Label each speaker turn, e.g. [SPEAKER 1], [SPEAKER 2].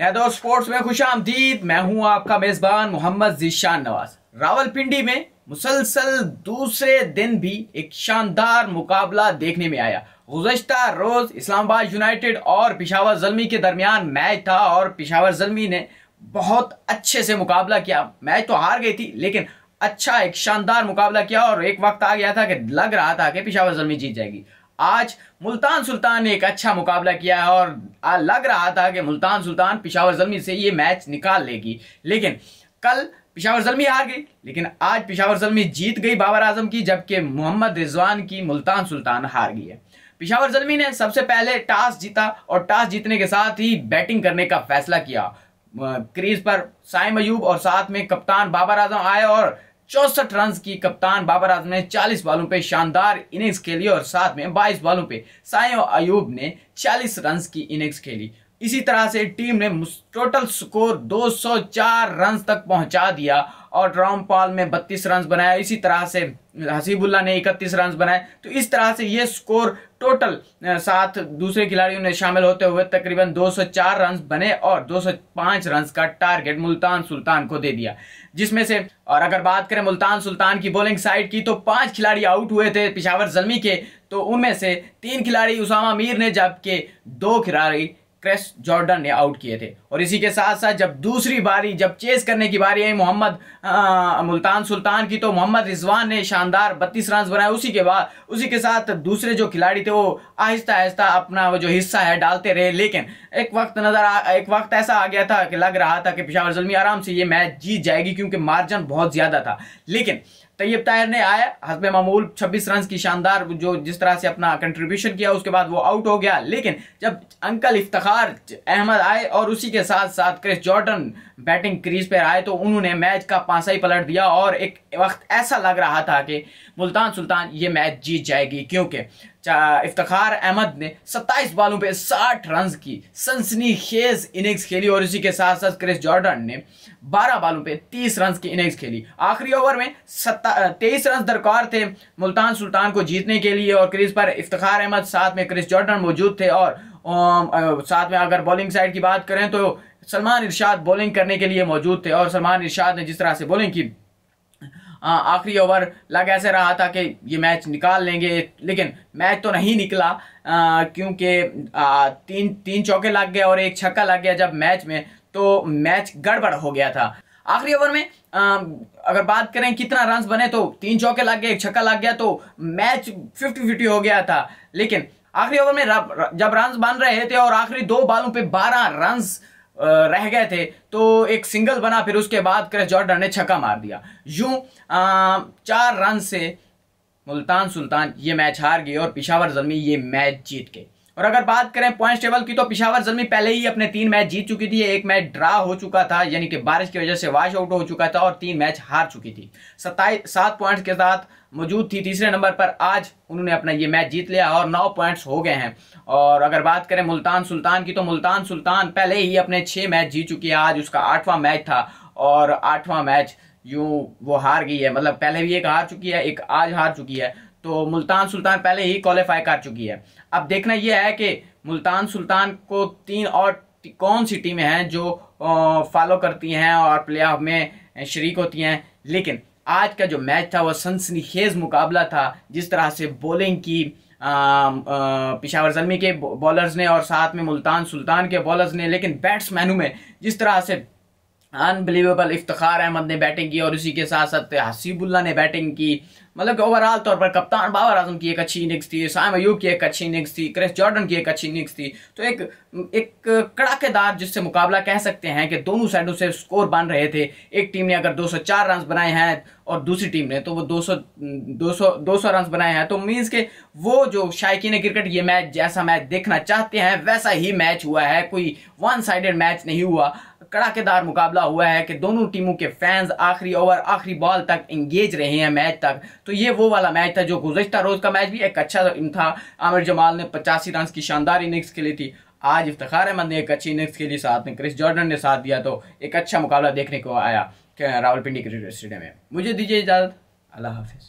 [SPEAKER 1] नैदो sports में खुश आमदीद मैं हूं आपका मेजबान मोहम्मद जीशान नवाज रावलपिंडी में मुसलसल दूसरे दिन भी एक शानदार मुकाबला देखने में आया गुजशत रोज़ इस्लामाबाद यूनाइटेड और पिशावर जलमी के दरमियान मैच था और पिशावर जलमी ने बहुत अच्छे से मुकाबला किया मैच तो हार गई थी लेकिन अच्छा एक शानदार मुकाबला किया और एक वक्त आ गया था कि लग रहा था कि पिशावर जलमी जीत जाएगी आज मुल्तान सुल्तान ने एक अच्छा मुकाबला किया है और लग रहा था कि मुल्तान सुल्तान पिशावर जलमी से ये मैच निकाल लेगी लेकिन कल पिशावर जलमी हार गई लेकिन आज पिशावर जलमी जीत गई बाबर आजम की जबकि मोहम्मद रिजवान की मुल्तान सुल्तान हार गई है पिशावर जलमी ने सबसे पहले टॉस जीता और टॉस जीतने के साथ ही बैटिंग करने का फैसला किया क्रीज पर साय मयूब और साथ में कप्तान बाबर आजम आए और चौसठ रन की कप्तान बाबर आजम ने 40 बॉलों पे शानदार इनिंग्स खेली और साथ में 22 बॉलों पे सायो अयूब ने 40 रन की इनिंग्स खेली इसी तरह से टीम ने टोटल स्कोर 204 रन तक पहुंचा दिया और रामपाल में 32 रन बनाया इसी तरह से हसीबुल्ला ने 31 रन बनाए तो इस तरह से ये स्कोर टोटल साथ दूसरे खिलाड़ियों ने शामिल होते हुए तकरीबन 204 रन बने और 205 रन का टारगेट मुल्तान सुल्तान को दे दिया जिसमें से और अगर बात करें मुल्तान सुल्तान की बॉलिंग साइड की तो पांच खिलाड़ी आउट हुए थे पिशावर जलमी के तो उनमें से तीन खिलाड़ी उसामा मीर ने जबकि दो खिलाड़ी क्रेस जॉर्डन ने आउट किए थे और इसी के साथ साथ जब दूसरी बारी जब चेस करने की बारी आई मोहम्मद मुल्तान सुल्तान की तो मोहम्मद रिजवान ने शानदार बत्तीस रन बनाए उसी के बाद उसी के साथ दूसरे जो खिलाड़ी थे वो आहिस्ता आहिस्ता अपना वो जो हिस्सा है डालते रहे लेकिन एक वक्त नज़र आ एक वक्त ऐसा आ गया था कि लग रहा था कि पिशावर जलमी आराम से ये मैच जीत जाएगी क्योंकि मार्जन बहुत ज़्यादा था लेकिन तैयब ताहिर ने आया हसब मामूल 26 रन की शानदार जो जिस तरह से अपना कंट्रीब्यूशन किया उसके बाद वो आउट हो गया लेकिन जब अंकल इफ्तार अहमद आए और उसी के के साथ साथ क्रिस जॉर्डन बैटिंग क्रीज पर आए तो उन्होंने मैच का पांसा ही पलट दिया और एक वक्त ऐसा लग रहा था कि मुल्तान सुल्तान ये मैच जीत जाएगी क्योंकि इफ्तार अहमद ने 27 बालों पे 60 रन की सनसनी खेज इनिंग्स खेली और इसी के साथ साथ क्रिस जॉर्डन ने 12 बालों पे 30 रन की इनिंग्स खेली आखिरी ओवर में तेईस रन दरकार थे मुल्तान सुल्तान को जीतने के लिए और क्रिस पर इफ्तार अहमद साथ में क्रिस जॉर्डन मौजूद थे और Um, uh, साथ में अगर बॉलिंग साइड की बात करें तो सलमान इरशाद बॉलिंग करने के लिए मौजूद थे और सलमान इरशाद ने जिस तरह से बॉलिंग की uh, आखिरी ओवर लग ऐसे रहा था कि ये मैच निकाल लेंगे लेकिन मैच तो नहीं निकला uh, क्योंकि तीन तीन चौके लग गए और एक छक्का लग गया जब मैच में तो मैच गड़बड़ हो गया था आखिरी ओवर में आ, um, अगर बात करें कितना रन बने तो तीन चौके लग गए एक छक्का लग गया तो मैच फिफ्टी फिफ्टी हो गया था लेकिन आखिरी ओवर में जब रन बन रहे थे और आखिरी दो बालों पे 12 रन रह गए थे तो एक सिंगल बना फिर उसके बाद क्रिस जॉर्डन ने छक्का मार दिया यूं चार रन से मुल्तान सुल्तान ये मैच हार गई और पिशावर जमी ये मैच जीत गई और अगर बात करें पॉइंट टेबल की तो पिशावर जलमी पहले ही अपने तीन मैच जीत चुकी थी एक मैच ड्रा हो चुका था यानी कि बारिश की वजह से वॉश आउट हो चुका था और तीन मैच हार चुकी थी सत्ताईस सात पॉइंट्स के साथ मौजूद थी तीसरे नंबर पर आज उन्होंने अपना ये मैच जीत लिया और नौ पॉइंट्स हो गए हैं और अगर बात करें मुल्तान सुल्तान की तो मुल्तान सुल्तान पहले ही अपने छः मैच जीत चुकी है आज उसका आठवां मैच था और आठवां मैच यूँ वो हार गई है मतलब पहले भी एक हार चुकी है एक आज हार चुकी है तो मुल्तान सुल्तान पहले ही क्वालिफाई कर चुकी है अब देखना यह है कि मुल्तान सुल्तान को तीन और कौन सी टीमें हैं जो फॉलो करती हैं और प्ले ऑफ में शरीक होती हैं लेकिन आज का जो मैच था वह सनसनीखेज मुकाबला था जिस तरह से बॉलिंग की पिशावर जलमी के बॉलर्स ने और साथ में मुल्तान सुल्तान के बॉलर्स ने लेकिन बैट्समैनों में जिस तरह से अनबिलीवेबल इफ्तार अहमद ने बैटिंग की और उसी के साथ साथ हसीबुल्ला ने बैटिंग की मतलब कि ओवरऑल तौर पर कप्तान बाबर आजम की एक अच्छी इनिंग्स थी साम अयूब की एक अच्छी इनिंग्स थी क्रिस जॉर्डन की एक अच्छी इनिंग्स थी तो एक एक कड़ाकेदार जिससे मुकाबला कह सकते हैं कि दोनों साइडों से स्कोर बन रहे थे एक टीम ने अगर 204 रन बनाए हैं और दूसरी टीम ने तो वो 200 200 सौ रन बनाए हैं तो मीन्स के वो जो ने क्रिकेट ये मैच जैसा मैच देखना चाहते हैं वैसा ही मैच हुआ है कोई वन साइडेड मैच नहीं हुआ कड़ाकेदार मुकाबला हुआ है कि दोनों टीमों के फैंस आखिरी ओवर आखिरी बॉल तक इंगेज रहे हैं मैच तक तो ये वो वाला मैच था जो गुजशत रोज़ का मैच भी एक अच्छा था आमिर जमाल ने पचासी रन की शानदार इनिंग्स खेली थी आज इफ्तार अहमद ने एक अच्छी इनिंग्स खेली साथ में क्रिस जॉर्डन ने साथ दिया तो एक अच्छा मुकाबला देखने को आया रावलपिंडी क्रिकेट स्टेडियम में मुझे दीजिए इजाज़त अल्लाह हाफिज़